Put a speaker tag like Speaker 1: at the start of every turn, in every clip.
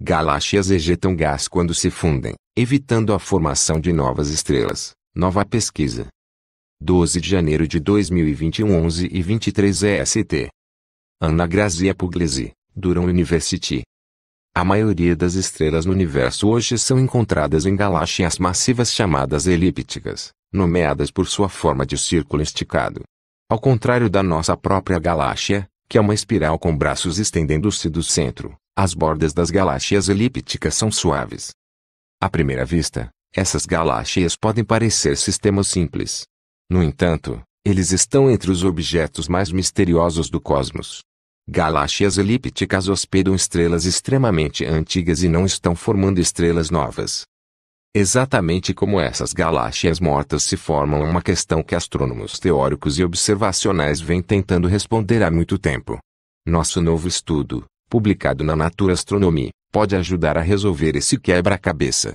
Speaker 1: Galáxias ejetam gás quando se fundem, evitando a formação de novas estrelas. Nova pesquisa. 12 de janeiro de 2021 11 e 23 EST. Ana Grazia Puglisi, Durham University. A maioria das estrelas no universo hoje são encontradas em galáxias massivas chamadas elípticas, nomeadas por sua forma de círculo esticado. Ao contrário da nossa própria galáxia, que é uma espiral com braços estendendo-se do centro, as bordas das galáxias elípticas são suaves. À primeira vista, essas galáxias podem parecer sistemas simples. No entanto, eles estão entre os objetos mais misteriosos do cosmos. Galáxias elípticas hospedam estrelas extremamente antigas e não estão formando estrelas novas. Exatamente como essas galáxias mortas se formam é uma questão que astrônomos teóricos e observacionais vêm tentando responder há muito tempo. Nosso novo estudo, publicado na Nature Astronomy, pode ajudar a resolver esse quebra-cabeça.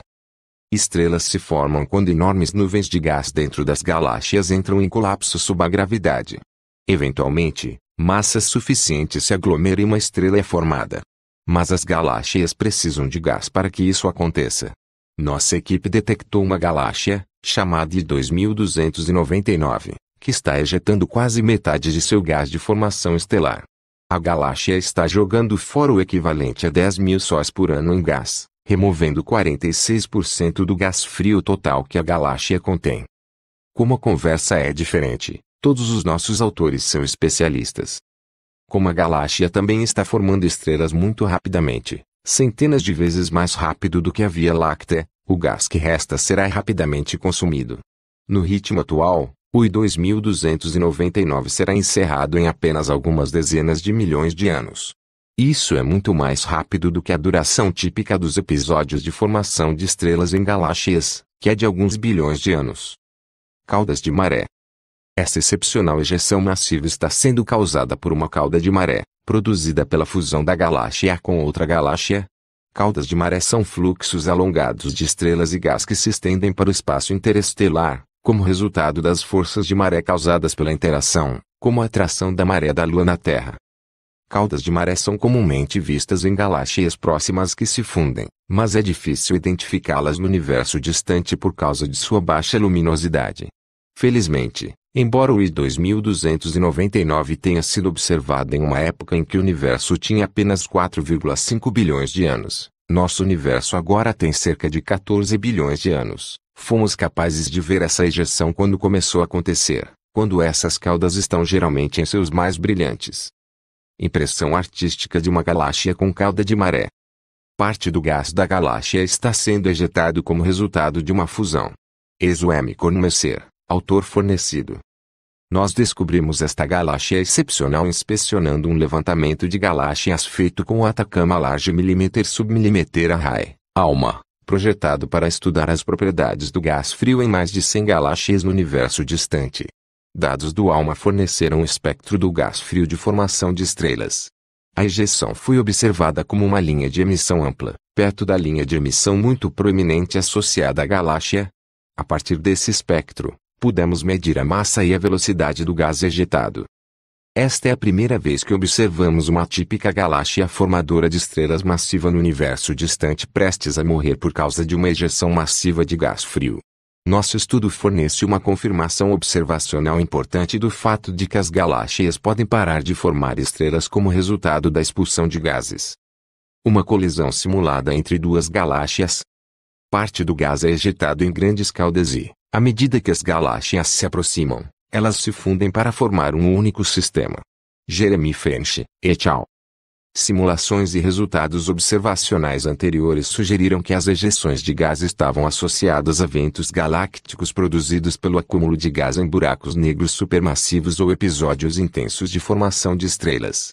Speaker 1: Estrelas se formam quando enormes nuvens de gás dentro das galáxias entram em colapso sob a gravidade. Eventualmente, massa suficiente se aglomera e uma estrela é formada. Mas as galáxias precisam de gás para que isso aconteça. Nossa equipe detectou uma galáxia, chamada i 2299, que está ejetando quase metade de seu gás de formação estelar. A galáxia está jogando fora o equivalente a 10 mil sóis por ano em gás, removendo 46% do gás frio total que a galáxia contém. Como a conversa é diferente, todos os nossos autores são especialistas. Como a galáxia também está formando estrelas muito rapidamente, centenas de vezes mais rápido do que a Via Láctea, o gás que resta será rapidamente consumido. No ritmo atual, o I-2299 será encerrado em apenas algumas dezenas de milhões de anos. Isso é muito mais rápido do que a duração típica dos episódios de formação de estrelas em galáxias, que é de alguns bilhões de anos. Caudas de maré. Essa excepcional ejeção massiva está sendo causada por uma cauda de maré, produzida pela fusão da galáxia com outra galáxia. Caudas de maré são fluxos alongados de estrelas e gás que se estendem para o espaço interestelar, como resultado das forças de maré causadas pela interação, como a atração da maré da Lua na Terra. Caudas de maré são comumente vistas em galáxias próximas que se fundem, mas é difícil identificá-las no universo distante por causa de sua baixa luminosidade. Felizmente, embora o I-2299 tenha sido observado em uma época em que o universo tinha apenas 4,5 bilhões de anos, nosso universo agora tem cerca de 14 bilhões de anos. Fomos capazes de ver essa ejeção quando começou a acontecer, quando essas caudas estão geralmente em seus mais brilhantes. Impressão artística de uma galáxia com cauda de maré. Parte do gás da galáxia está sendo ejetado como resultado de uma fusão. Exo M. Cornmesser, autor fornecido. Nós descobrimos esta galáxia excepcional inspecionando um levantamento de galáxias feito com o Atacama Large Millimeter Submillimeter Array, ALMA, projetado para estudar as propriedades do gás frio em mais de 100 galáxias no universo distante. Dados do ALMA forneceram o espectro do gás frio de formação de estrelas. A ejeção foi observada como uma linha de emissão ampla, perto da linha de emissão muito proeminente associada à galáxia. A partir desse espectro, pudemos medir a massa e a velocidade do gás ejetado. Esta é a primeira vez que observamos uma típica galáxia formadora de estrelas massiva no universo distante prestes a morrer por causa de uma ejeção massiva de gás frio. Nosso estudo fornece uma confirmação observacional importante do fato de que as galáxias podem parar de formar estrelas como resultado da expulsão de gases. Uma colisão simulada entre duas galáxias. Parte do gás é ejetado em grandes caldas. e, à medida que as galáxias se aproximam, elas se fundem para formar um único sistema. Jeremy French, et al. Simulações e resultados observacionais anteriores sugeriram que as ejeções de gás estavam associadas a ventos galácticos produzidos pelo acúmulo de gás em buracos negros supermassivos ou episódios intensos de formação de estrelas.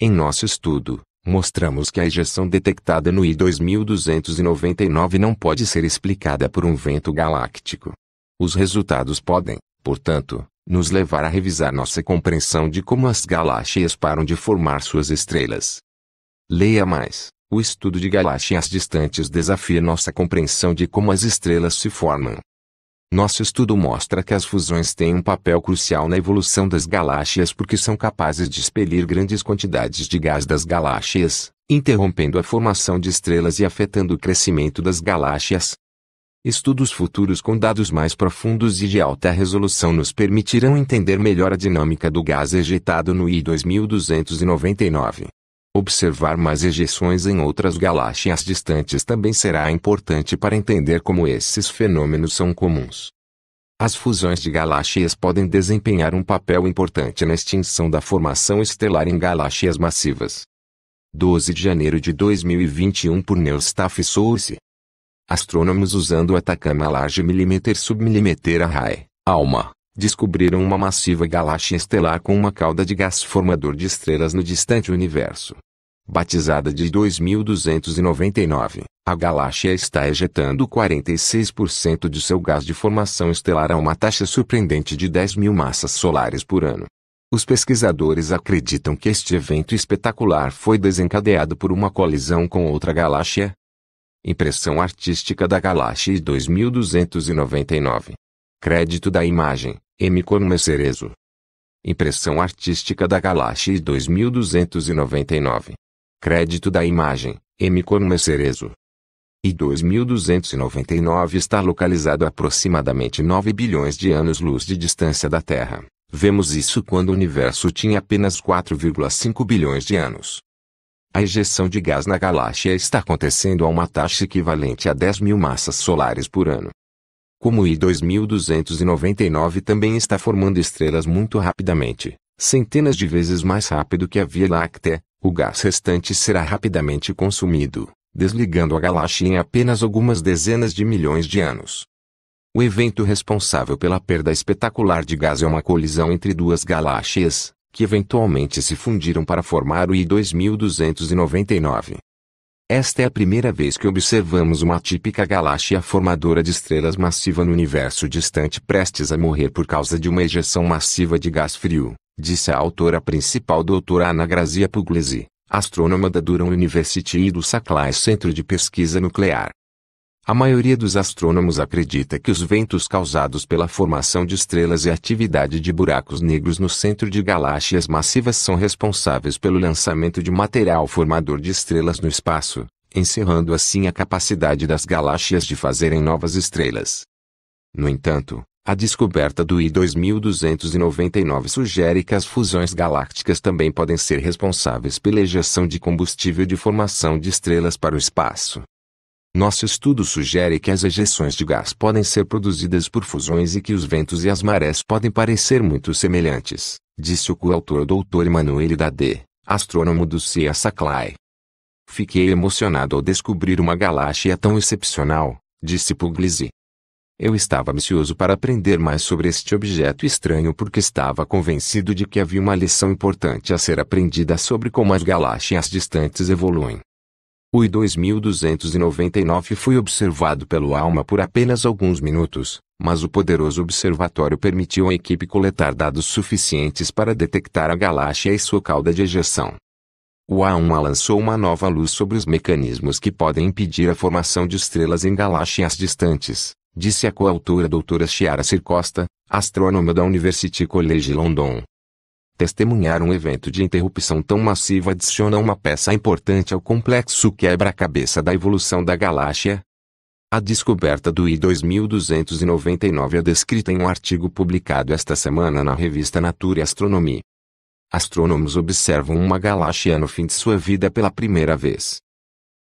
Speaker 1: Em nosso estudo, mostramos que a ejeção detectada no I 2299 não pode ser explicada por um vento galáctico, os resultados podem, portanto, nos levar a revisar nossa compreensão de como as galáxias param de formar suas estrelas. Leia mais. O estudo de galáxias distantes desafia nossa compreensão de como as estrelas se formam. Nosso estudo mostra que as fusões têm um papel crucial na evolução das galáxias porque são capazes de expelir grandes quantidades de gás das galáxias, interrompendo a formação de estrelas e afetando o crescimento das galáxias, Estudos futuros com dados mais profundos e de alta resolução nos permitirão entender melhor a dinâmica do gás ejetado no I 2299. Observar mais ejeções em outras galáxias distantes também será importante para entender como esses fenômenos são comuns. As fusões de galáxias podem desempenhar um papel importante na extinção da formação estelar em galáxias massivas. 12 de janeiro de 2021 por Neil Staff Astrônomos usando o Atacama Large Millimeter Submillimeter Array, ALMA, descobriram uma massiva galáxia estelar com uma cauda de gás formador de estrelas no distante universo. Batizada de 2299, a galáxia está ejetando 46% de seu gás de formação estelar a uma taxa surpreendente de 10 mil massas solares por ano. Os pesquisadores acreditam que este evento espetacular foi desencadeado por uma colisão com outra galáxia, Impressão artística da Galaxy 2299. Crédito da imagem, M. Corme Cerezo. Impressão artística da Galaxy 2299. Crédito da imagem, M. Corme Cerezo. E 2299 está localizado a aproximadamente 9 bilhões de anos-luz de distância da Terra. Vemos isso quando o universo tinha apenas 4,5 bilhões de anos. A ejeção de gás na galáxia está acontecendo a uma taxa equivalente a 10 mil massas solares por ano. Como I2299 também está formando estrelas muito rapidamente, centenas de vezes mais rápido que a Via Láctea, o gás restante será rapidamente consumido, desligando a galáxia em apenas algumas dezenas de milhões de anos. O evento responsável pela perda espetacular de gás é uma colisão entre duas galáxias, que eventualmente se fundiram para formar o I-2299. Esta é a primeira vez que observamos uma típica galáxia formadora de estrelas massiva no universo distante prestes a morrer por causa de uma ejeção massiva de gás frio, disse a autora principal doutora Ana Grazia Puglisi, astrônoma da Durham University e do Saclay Centro de Pesquisa Nuclear. A maioria dos astrônomos acredita que os ventos causados pela formação de estrelas e atividade de buracos negros no centro de galáxias massivas são responsáveis pelo lançamento de material formador de estrelas no espaço, encerrando assim a capacidade das galáxias de fazerem novas estrelas. No entanto, a descoberta do I-2299 sugere que as fusões galácticas também podem ser responsáveis pela ejeção de combustível de formação de estrelas para o espaço. Nosso estudo sugere que as ejeções de gás podem ser produzidas por fusões e que os ventos e as marés podem parecer muito semelhantes, disse o coautor Dr. Emanuele Dade, astrônomo do CIA Saclay. Fiquei emocionado ao descobrir uma galáxia tão excepcional, disse Puglisi. Eu estava ansioso para aprender mais sobre este objeto estranho porque estava convencido de que havia uma lição importante a ser aprendida sobre como as galáxias distantes evoluem. O I-2299 foi observado pelo ALMA por apenas alguns minutos, mas o poderoso observatório permitiu à equipe coletar dados suficientes para detectar a galáxia e sua cauda de ejeção. O A1 lançou uma nova luz sobre os mecanismos que podem impedir a formação de estrelas em galáxias distantes, disse a coautora doutora Chiara Sircosta, astrônoma da University College London. Testemunhar um evento de interrupção tão massiva adiciona uma peça importante ao complexo quebra-cabeça da evolução da galáxia. A descoberta do I-2299 é descrita em um artigo publicado esta semana na revista Nature Astronomy. Astrônomos observam uma galáxia no fim de sua vida pela primeira vez.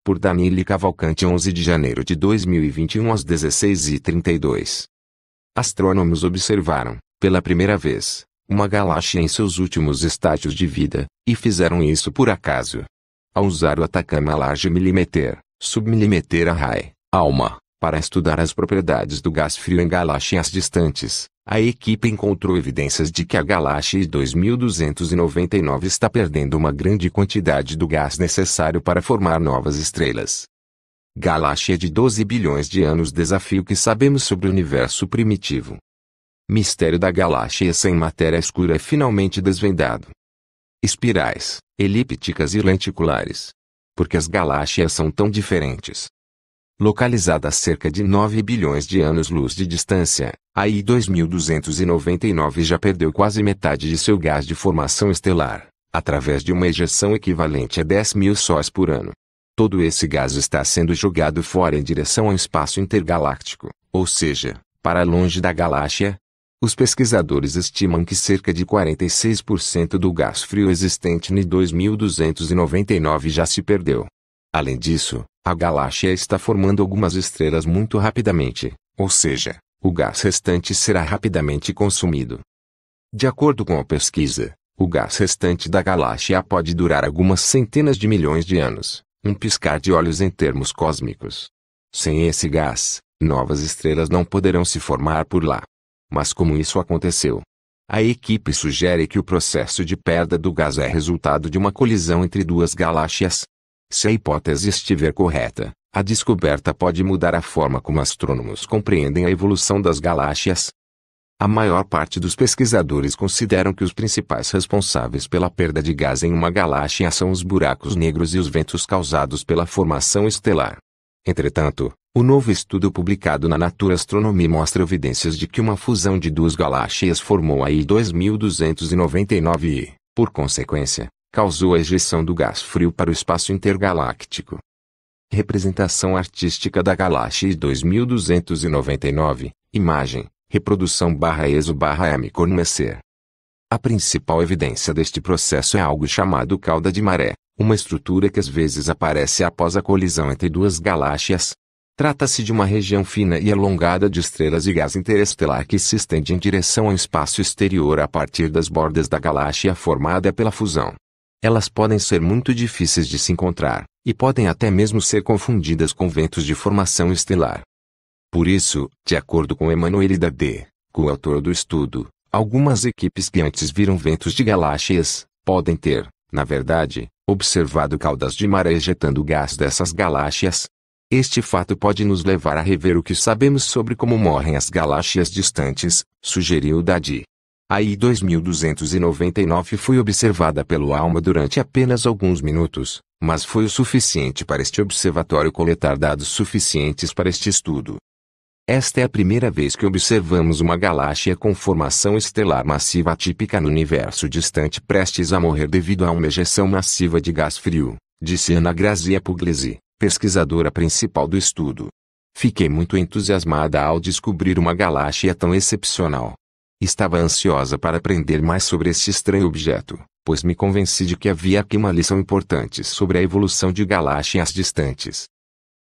Speaker 1: Por Danile Cavalcante 11 de janeiro de 2021 às 16h32. Astrônomos observaram, pela primeira vez, uma galáxia em seus últimos estágios de vida, e fizeram isso por acaso. Ao usar o Atacama Large Millimeter, Submillimeter Array, ALMA, para estudar as propriedades do gás frio em galáxias distantes, a equipe encontrou evidências de que a galáxia 2299 está perdendo uma grande quantidade do gás necessário para formar novas estrelas. Galáxia de 12 bilhões de anos desafio que sabemos sobre o universo primitivo, mistério da galáxia sem matéria escura é finalmente desvendado. Espirais, elípticas e lenticulares. Porque as galáxias são tão diferentes. Localizada a cerca de 9 bilhões de anos-luz de distância, a I-2299 já perdeu quase metade de seu gás de formação estelar, através de uma ejeção equivalente a 10 mil sóis por ano. Todo esse gás está sendo jogado fora em direção ao espaço intergaláctico, ou seja, para longe da galáxia, os pesquisadores estimam que cerca de 46% do gás frio existente em 2299 já se perdeu. Além disso, a galáxia está formando algumas estrelas muito rapidamente, ou seja, o gás restante será rapidamente consumido. De acordo com a pesquisa, o gás restante da galáxia pode durar algumas centenas de milhões de anos, um piscar de olhos em termos cósmicos. Sem esse gás, novas estrelas não poderão se formar por lá. Mas como isso aconteceu? A equipe sugere que o processo de perda do gás é resultado de uma colisão entre duas galáxias. Se a hipótese estiver correta, a descoberta pode mudar a forma como astrônomos compreendem a evolução das galáxias. A maior parte dos pesquisadores consideram que os principais responsáveis pela perda de gás em uma galáxia são os buracos negros e os ventos causados pela formação estelar. Entretanto, o novo estudo publicado na Nature Astronomy mostra evidências de que uma fusão de duas galáxias formou a I 2299 e, por consequência, causou a ejeção do gás frio para o espaço intergaláctico. Representação artística da galáxia I 2299, imagem, reprodução barra ESO barra M A principal evidência deste processo é algo chamado cauda de maré, uma estrutura que às vezes aparece após a colisão entre duas galáxias, Trata-se de uma região fina e alongada de estrelas e gás interestelar que se estende em direção ao espaço exterior a partir das bordas da galáxia formada pela fusão. Elas podem ser muito difíceis de se encontrar, e podem até mesmo ser confundidas com ventos de formação estelar. Por isso, de acordo com Emmanuel Dade, coautor do estudo, algumas equipes que antes viram ventos de galáxias, podem ter, na verdade, observado caudas de maré ejetando gás dessas galáxias, este fato pode nos levar a rever o que sabemos sobre como morrem as galáxias distantes, sugeriu Dadi. A I-2299 foi observada pelo ALMA durante apenas alguns minutos, mas foi o suficiente para este observatório coletar dados suficientes para este estudo. Esta é a primeira vez que observamos uma galáxia com formação estelar massiva atípica no universo distante prestes a morrer devido a uma ejeção massiva de gás frio, disse Ana Grazia Puglisi, pesquisadora principal do estudo. Fiquei muito entusiasmada ao descobrir uma galáxia tão excepcional. Estava ansiosa para aprender mais sobre este estranho objeto, pois me convenci de que havia aqui uma lição importante sobre a evolução de galáxias distantes.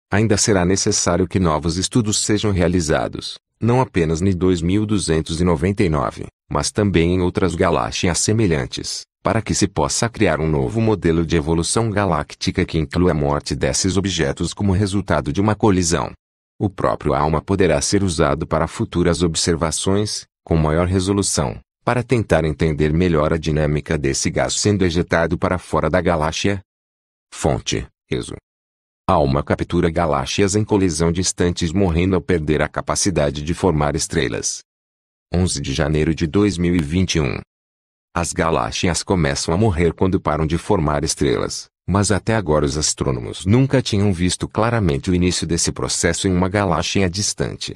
Speaker 1: Ainda será necessário que novos estudos sejam realizados, não apenas em 2299, mas também em outras galáxias semelhantes para que se possa criar um novo modelo de evolução galáctica que inclua a morte desses objetos como resultado de uma colisão. O próprio alma poderá ser usado para futuras observações, com maior resolução, para tentar entender melhor a dinâmica desse gás sendo ejetado para fora da galáxia. Fonte: ESO. Alma captura galáxias em colisão distantes morrendo ao perder a capacidade de formar estrelas. 11 de janeiro de 2021 as galáxias começam a morrer quando param de formar estrelas, mas até agora os astrônomos nunca tinham visto claramente o início desse processo em uma galáxia distante.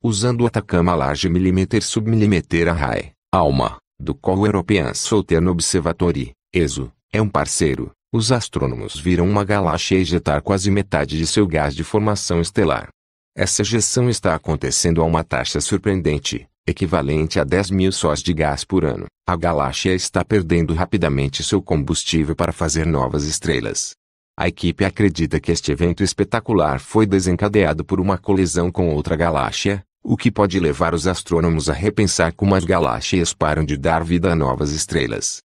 Speaker 1: Usando o Atacama Large Millimeter Submillimeter Array, ALMA, do qual o European Southern Observatory, ESO, é um parceiro, os astrônomos viram uma galáxia ejetar quase metade de seu gás de formação estelar. Essa ejeção está acontecendo a uma taxa surpreendente, equivalente a 10 mil sós de gás por ano, a galáxia está perdendo rapidamente seu combustível para fazer novas estrelas. A equipe acredita que este evento espetacular foi desencadeado por uma colisão com outra galáxia, o que pode levar os astrônomos a repensar como as galáxias param de dar vida a novas estrelas.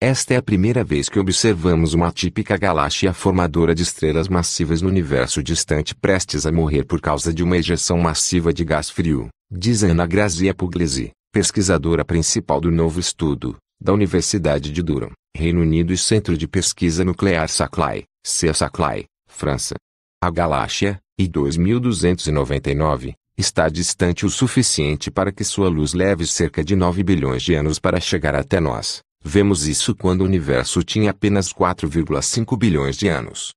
Speaker 1: Esta é a primeira vez que observamos uma típica galáxia formadora de estrelas massivas no universo distante prestes a morrer por causa de uma ejeção massiva de gás frio, diz Ana Grazia Puglisi, pesquisadora principal do novo estudo, da Universidade de Durham, Reino Unido e Centro de Pesquisa Nuclear Saclay, C. Saclay, França. A galáxia, I-2299, está distante o suficiente para que sua luz leve cerca de 9 bilhões de anos para chegar até nós. Vemos isso quando o universo tinha apenas 4,5 bilhões de anos.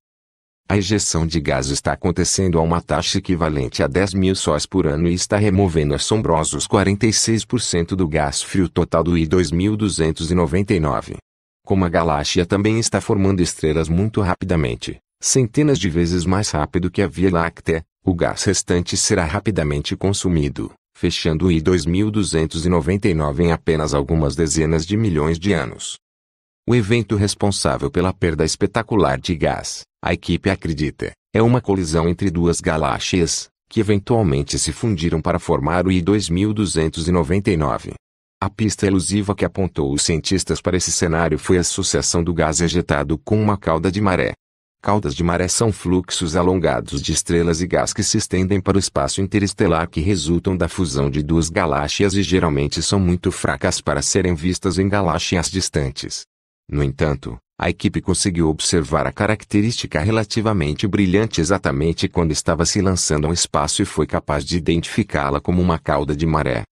Speaker 1: A ejeção de gás está acontecendo a uma taxa equivalente a 10 mil sóis por ano e está removendo assombrosos 46% do gás frio total do I-2299. Como a galáxia também está formando estrelas muito rapidamente, centenas de vezes mais rápido que a Via Láctea, o gás restante será rapidamente consumido, fechando o I-2299 em apenas algumas dezenas de milhões de anos. O evento responsável pela perda espetacular de gás a equipe acredita, é uma colisão entre duas galáxias, que eventualmente se fundiram para formar o I-2299. A pista elusiva que apontou os cientistas para esse cenário foi a associação do gás ejetado com uma cauda de maré. Caudas de maré são fluxos alongados de estrelas e gás que se estendem para o espaço interestelar que resultam da fusão de duas galáxias e geralmente são muito fracas para serem vistas em galáxias distantes. No entanto, a equipe conseguiu observar a característica relativamente brilhante exatamente quando estava se lançando ao espaço e foi capaz de identificá-la como uma cauda de maré.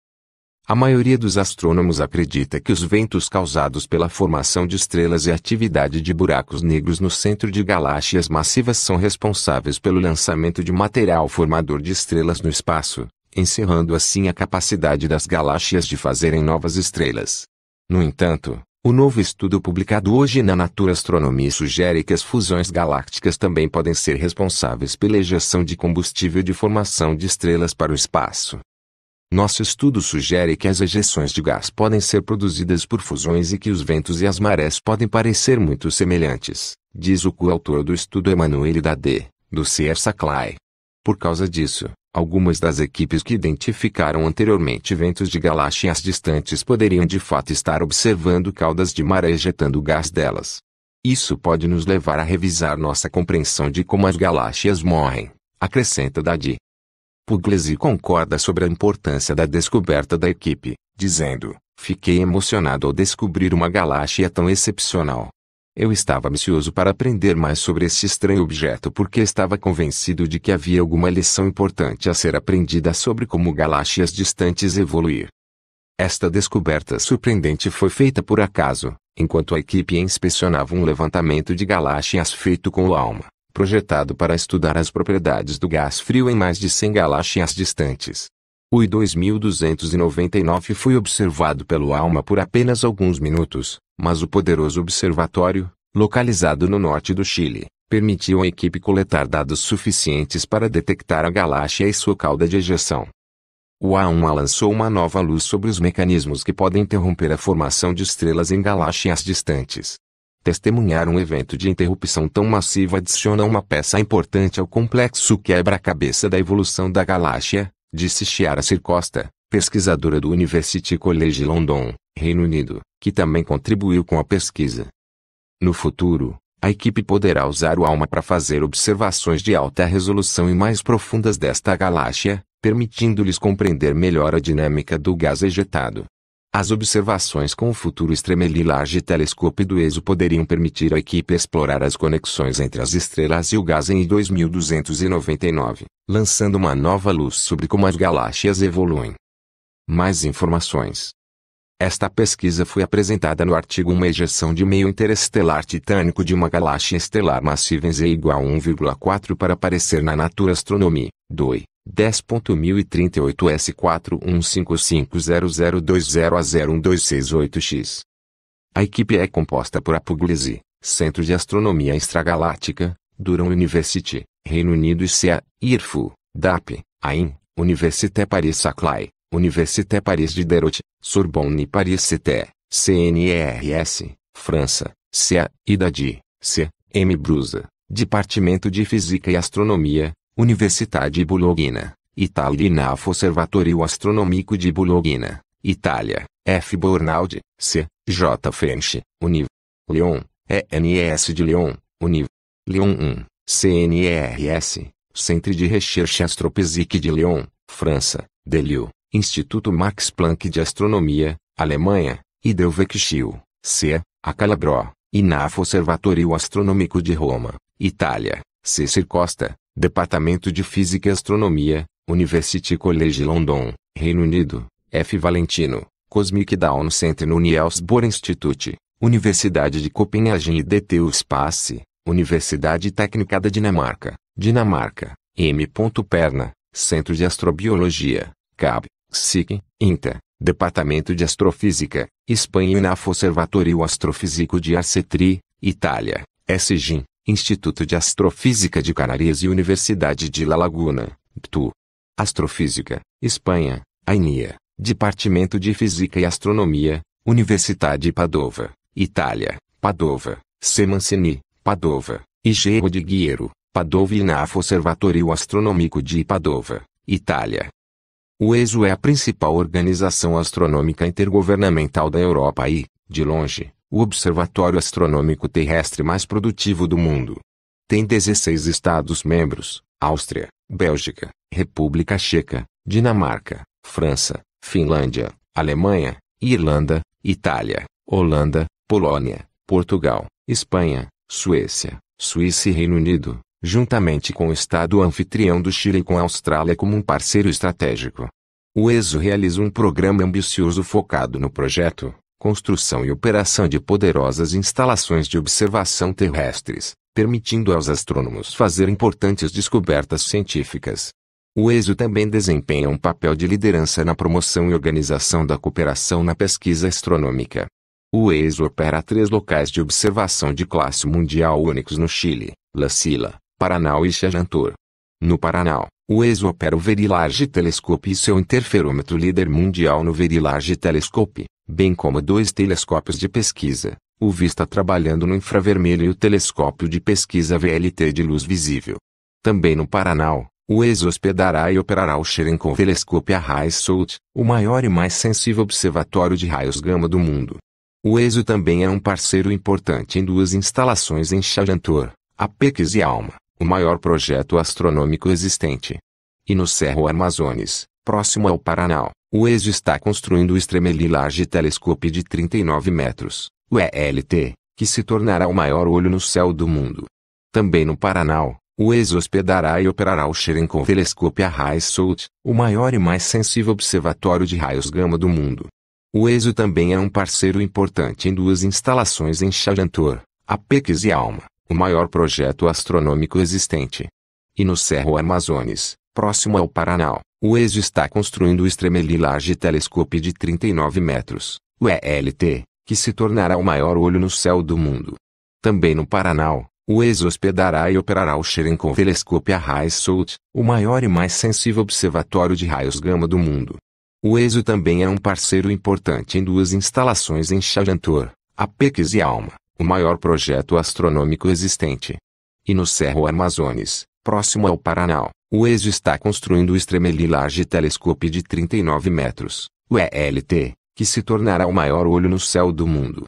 Speaker 1: A maioria dos astrônomos acredita que os ventos causados pela formação de estrelas e atividade de buracos negros no centro de galáxias massivas são responsáveis pelo lançamento de material formador de estrelas no espaço, encerrando assim a capacidade das galáxias de fazerem novas estrelas. No entanto, o novo estudo publicado hoje na Nature Astronomy sugere que as fusões galácticas também podem ser responsáveis pela ejeção de combustível de formação de estrelas para o espaço. Nosso estudo sugere que as ejeções de gás podem ser produzidas por fusões e que os ventos e as marés podem parecer muito semelhantes, diz o coautor do estudo Emanuele Dadé, do CERSACLAI. Por causa disso, Algumas das equipes que identificaram anteriormente ventos de galáxias distantes poderiam de fato estar observando caudas de maré ejetando gás delas. Isso pode nos levar a revisar nossa compreensão de como as galáxias morrem, acrescenta Dadi. Puglisi concorda sobre a importância da descoberta da equipe, dizendo: Fiquei emocionado ao descobrir uma galáxia tão excepcional, eu estava ansioso para aprender mais sobre esse estranho objeto porque estava convencido de que havia alguma lição importante a ser aprendida sobre como galáxias distantes evoluir. Esta descoberta surpreendente foi feita por acaso, enquanto a equipe inspecionava um levantamento de galáxias feito com o ALMA, projetado para estudar as propriedades do gás frio em mais de 100 galáxias distantes. O I-2299 foi observado pelo ALMA por apenas alguns minutos, mas o poderoso observatório, localizado no norte do Chile, permitiu à equipe coletar dados suficientes para detectar a galáxia e sua cauda de ejeção. O A1 lançou uma nova luz sobre os mecanismos que podem interromper a formação de estrelas em galáxias distantes. Testemunhar um evento de interrupção tão massiva adiciona uma peça importante ao complexo quebra-cabeça da evolução da galáxia, Disse Chiara Circosta, pesquisadora do University College London, Reino Unido, que também contribuiu com a pesquisa. No futuro, a equipe poderá usar o ALMA para fazer observações de alta resolução e mais profundas desta galáxia, permitindo-lhes compreender melhor a dinâmica do gás ejetado. As observações com o futuro Extremely Large telescópio do ESO poderiam permitir à equipe explorar as conexões entre as estrelas e o gás em 2299, lançando uma nova luz sobre como as galáxias evoluem. Mais informações. Esta pesquisa foi apresentada no artigo Uma ejeção de meio interestelar titânico de uma galáxia estelar massiva em Z igual a 1,4 para aparecer na Nature Astronomy. DOI 10.1038 s 41550020 a 01268X. A equipe é composta por Apuglisi, Centro de Astronomia Extragaláctica, Durham University, Reino Unido e CEA, IRFU, DAP, AIN, Université Paris-Saclay, Université Paris-Diderot, Sorbonne paris cité CNERS, França, CEA, IDADI, C, M. Brusa, Departamento de Física e Astronomia, Universidade Bologna, Itália; INAF Osservatorio Astronomico di Bologna, Itália, F. Bornaldi, C. J. French, Univ. Lyon, ENS de Lyon, Univ. Lyon 1, CNRS, Centre de Recherche Astrophysique de Lyon, França, Delio, Instituto Max Planck de Astronomia, Alemanha, Idelvecchio, C. A Calabro, INAF Osservatorio Astronômico de Roma, Itália, C. Costa, Departamento de Física e Astronomia, University College London, Reino Unido, F. Valentino, Cosmic Down Center no Niels Bohr Institute, Universidade de Copenhagen e DTU Space, Universidade Técnica da Dinamarca, Dinamarca, M. Perna, Centro de Astrobiologia, CAB, SIC, INTA, Departamento de Astrofísica, Espanha e na Observatório Astrofísico de Arcetri, Itália, SGIM. Instituto de Astrofísica de Canarias e Universidade de La Laguna, PTU. Astrofísica, Espanha, AINIA, Departamento de Física e Astronomia, Universidade Padova, Itália, Padova, Semancini, Padova, IG Rodigueiro, Padova e NAF Observatorio Astronômico de Padova, Itália. O ESO é a principal organização astronômica intergovernamental da Europa e, de longe, o observatório astronômico terrestre mais produtivo do mundo. Tem 16 Estados-membros: Áustria, Bélgica, República Checa, Dinamarca, França, Finlândia, Alemanha, Irlanda, Itália, Holanda, Polônia, Portugal, Espanha, Suécia, Suíça e Reino Unido, juntamente com o Estado anfitrião do Chile e com a Austrália como um parceiro estratégico. O ESO realiza um programa ambicioso focado no projeto construção e operação de poderosas instalações de observação terrestres, permitindo aos astrônomos fazer importantes descobertas científicas. O ESO também desempenha um papel de liderança na promoção e organização da cooperação na pesquisa astronômica. O ESO opera três locais de observação de classe mundial únicos no Chile, La Silla, Paraná e Xajantur. No Paraná, o ESO opera o Very Large Telescope e seu interferômetro líder mundial no Very Large Telescope bem como dois telescópios de pesquisa, o Vista trabalhando no infravermelho e o telescópio de pesquisa VLT de luz visível. Também no Paraná, o ESO hospedará e operará o Cherenkov Telescope a raios o maior e mais sensível observatório de raios gama do mundo. O ESO também é um parceiro importante em duas instalações em Chajantor, Apex e Alma, o maior projeto astronômico existente. E no Cerro Amazonas, próximo ao Paraná, o ESO está construindo o Extremely Large Telescope de 39 metros, o ELT, que se tornará o maior olho no céu do mundo. Também no Paraná, o ESO hospedará e operará o Cherenkov Telescope a raios Salt, o maior e mais sensível observatório de raios gama do mundo. O ESO também é um parceiro importante em duas instalações em a Apex e Alma, o maior projeto astronômico existente. E no Cerro Amazones, próximo ao Paraná, o ESO está construindo o Extremely Large Telescope de 39 metros, o ELT, que se tornará o maior olho no céu do mundo. Também no Paraná, o ESO hospedará e operará o Cherenkov Telescope Arrays Salt, o maior e mais sensível observatório de raios gama do mundo. O ESO também é um parceiro importante em duas instalações em Chajantor, Apex e Alma, o maior projeto astronômico existente. E no Cerro Amazones, próximo ao Paraná, o ESO está construindo o Extremely Large Telescope de 39 metros, o ELT, que se tornará o maior olho no céu do mundo.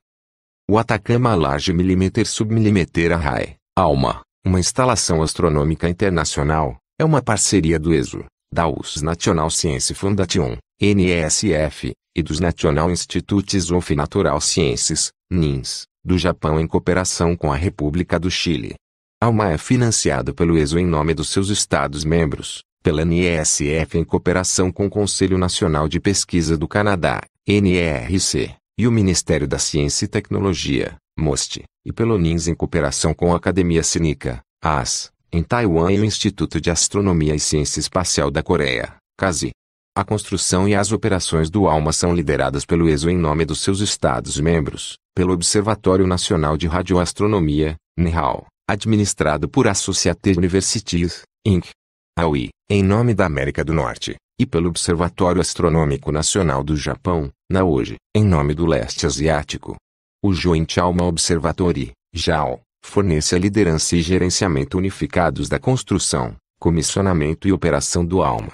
Speaker 1: O Atacama Large Millimeter Submillimeter Array, ALMA, uma instalação astronômica internacional, é uma parceria do ESO, da US National Science Foundation, NESF, e dos National Institutes of Natural Sciences, NINS, do Japão em cooperação com a República do Chile. ALMA é financiado pelo ESO em nome dos seus Estados-membros, pela NESF em cooperação com o Conselho Nacional de Pesquisa do Canadá, NERC, e o Ministério da Ciência e Tecnologia, MOST, e pelo NINS em cooperação com a Academia Sinica, AS, em Taiwan e o Instituto de Astronomia e Ciência Espacial da Coreia, CASI. A construção e as operações do ALMA são lideradas pelo ESO em nome dos seus Estados-membros, pelo Observatório Nacional de Radioastronomia, NERAL, administrado por Associated Universities, Inc. (AUI) em nome da América do Norte, e pelo Observatório Astronômico Nacional do Japão, na hoje, em nome do leste asiático. O Joint Alma Observatory, JAL, fornece a liderança e gerenciamento unificados da construção, comissionamento e operação do ALMA,